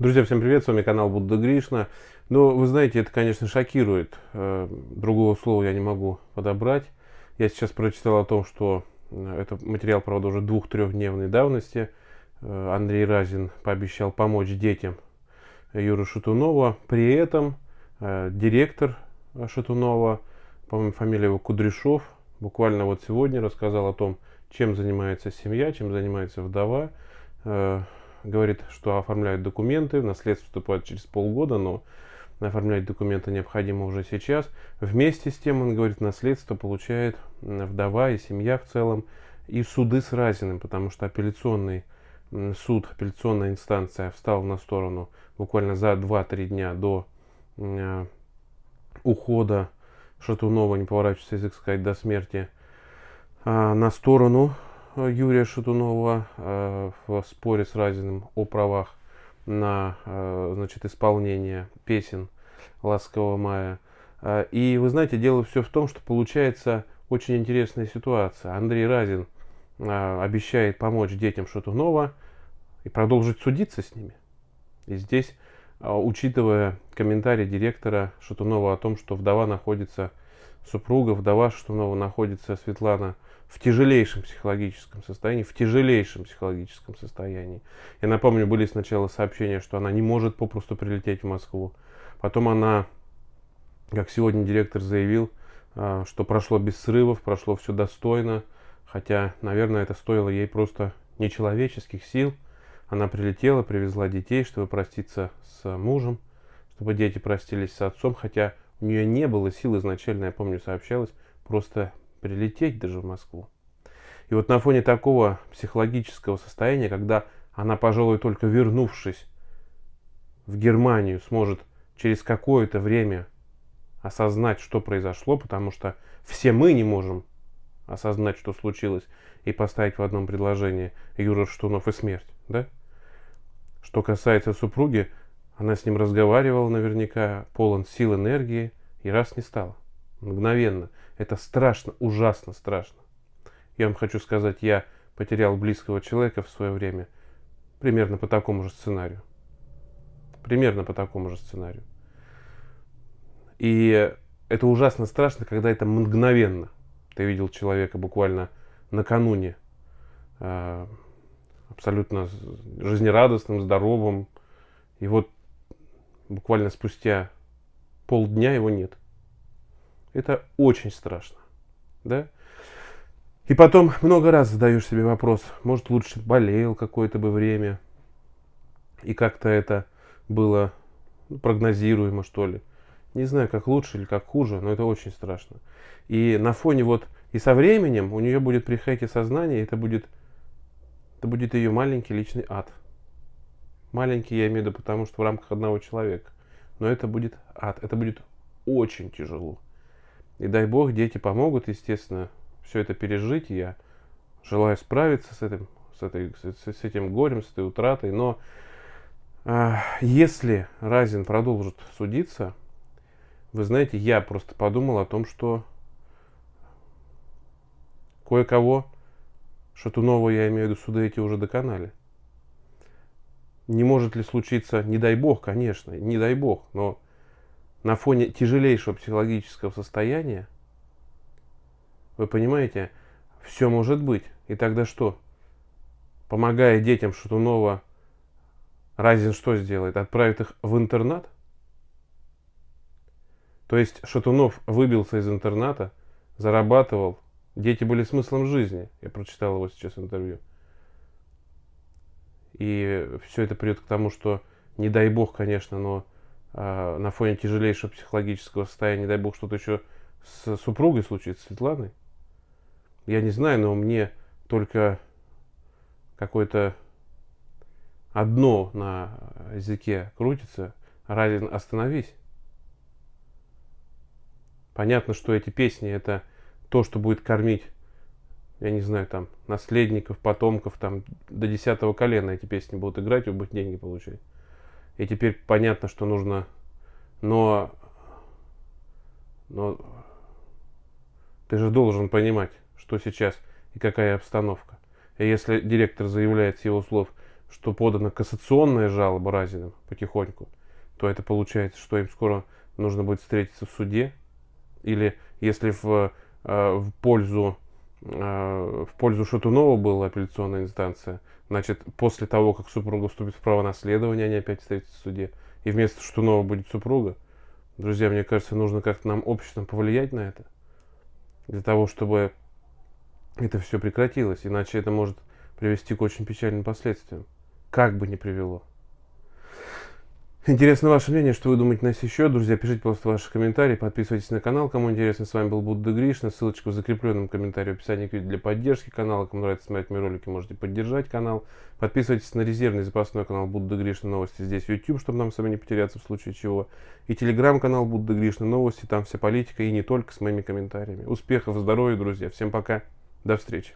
Друзья, всем привет, с вами канал Будда Гришна. Ну, вы знаете, это, конечно, шокирует. Э, другого слова я не могу подобрать. Я сейчас прочитал о том, что э, это материал, правда, уже двух-трехдневной давности. Э, Андрей Разин пообещал помочь детям Юры Шатунова. При этом директор Шатунова, по-моему, фамилия его Кудряшов, буквально вот сегодня рассказал о том, чем занимается семья, чем занимается вдова, говорит, что оформляют документы, в наследство вступают через полгода, но оформлять документы необходимо уже сейчас. Вместе с тем, он говорит, наследство получает вдова и семья в целом, и суды с Разиным, потому что апелляционный суд, апелляционная инстанция встала на сторону буквально за 2-3 дня до а, ухода Шатунова, не поворачивается язык сказать, до смерти, а, на сторону Юрия Шатунова э, в споре с Разиным о правах на э, значит, исполнение песен «Ласкового мая». Э, и вы знаете, дело все в том, что получается очень интересная ситуация. Андрей Разин обещает помочь детям Шатунова и продолжить судиться с ними. И здесь, учитывая комментарий директора Шатунова о том, что вдова находится, супруга вдова Шатунова находится, Светлана в тяжелейшем психологическом состоянии, в тяжелейшем психологическом состоянии. Я напомню, были сначала сообщения, что она не может попросту прилететь в Москву. Потом она, как сегодня директор заявил, а, что прошло без срывов, прошло все достойно, хотя, наверное, это стоило ей просто нечеловеческих сил. Она прилетела, привезла детей, чтобы проститься с мужем, чтобы дети простились с отцом, хотя у нее не было сил изначально, я помню, сообщалось, просто прилететь даже в Москву. И вот на фоне такого психологического состояния, когда она, пожалуй, только вернувшись в Германию, сможет через какое-то время осознать, что произошло, потому что все мы не можем осознать, что случилось, и поставить в одном предложении Юра Штунов и смерть, да? Что касается супруги, она с ним разговаривала наверняка, полон сил, энергии, и раз не стала мгновенно. Это страшно, ужасно страшно. Я вам хочу сказать, я потерял близкого человека в свое время примерно по такому же сценарию. Примерно по такому же сценарию. И это ужасно страшно, когда это мгновенно. Ты видел человека буквально накануне. Э, абсолютно жизнерадостным, здоровым. И вот буквально спустя полдня его нет. Это очень страшно. Да? И потом много раз задаешь себе вопрос, может лучше болел какое-то бы время, и как-то это было ну, прогнозируемо, что ли. Не знаю, как лучше или как хуже, но это очень страшно. И на фоне вот, и со временем у нее будет приходить сознание, и это будет, это будет ее маленький личный ад. Маленький я имею в виду, потому что в рамках одного человека. Но это будет ад, это будет очень тяжело. И дай бог, дети помогут, естественно, все это пережить. Я желаю справиться с этим, с, этой, с, с этим горем, с этой утратой. Но э, если Разин продолжит судиться, вы знаете, я просто подумал о том, что кое-кого, что-то новое, я имею в виду, суды эти уже доконали. Не может ли случиться, не дай бог, конечно, не дай бог, но на фоне тяжелейшего психологического состояния, вы понимаете, все может быть. И тогда что? Помогая детям Шатунова, Разин что сделает? Отправит их в интернат? То есть Шатунов выбился из интерната, зарабатывал, дети были смыслом жизни. Я прочитал его сейчас интервью. И все это придет к тому, что, не дай бог, конечно, но а, на фоне тяжелейшего психологического состояния, дай бог, что-то еще с супругой случится, Светланой. Я не знаю, но мне только какое-то одно на языке крутится. Разин, остановись. Понятно, что эти песни это то, что будет кормить, я не знаю, там, наследников, потомков, там, до десятого колена эти песни будут играть и будут деньги получать. И теперь понятно, что нужно, но, но ты же должен понимать, что сейчас и какая обстановка. И если директор заявляет с его слов, что подана кассационная жалоба Разиным потихоньку, то это получается, что им скоро нужно будет встретиться в суде. Или если в, э, в пользу Э, в пользу Шатунова была апелляционная инстанция. Значит, после того, как супруга вступит в право наследования, они опять встретятся в суде. И вместо Шатунова будет супруга. Друзья, мне кажется, нужно как-то нам обществом повлиять на это. Для того, чтобы это все прекратилось. Иначе это может привести к очень печальным последствиям. Как бы ни привело. Интересно ваше мнение, что вы думаете нас еще, Друзья, пишите просто ваши комментарии, подписывайтесь на канал, кому интересно. С вами был Будда Гришна. Ссылочка в закрепленном комментарии в описании к видео для поддержки канала. Кому нравится смотреть мои ролики, можете поддержать канал. Подписывайтесь на резервный запасной канал Будда Гришна Новости здесь YouTube, чтобы нам с вами не потеряться в случае чего. И телеграм-канал Будда Гришна Новости, там вся политика и не только с моими комментариями. Успехов, здоровья, друзья. Всем пока. До встречи.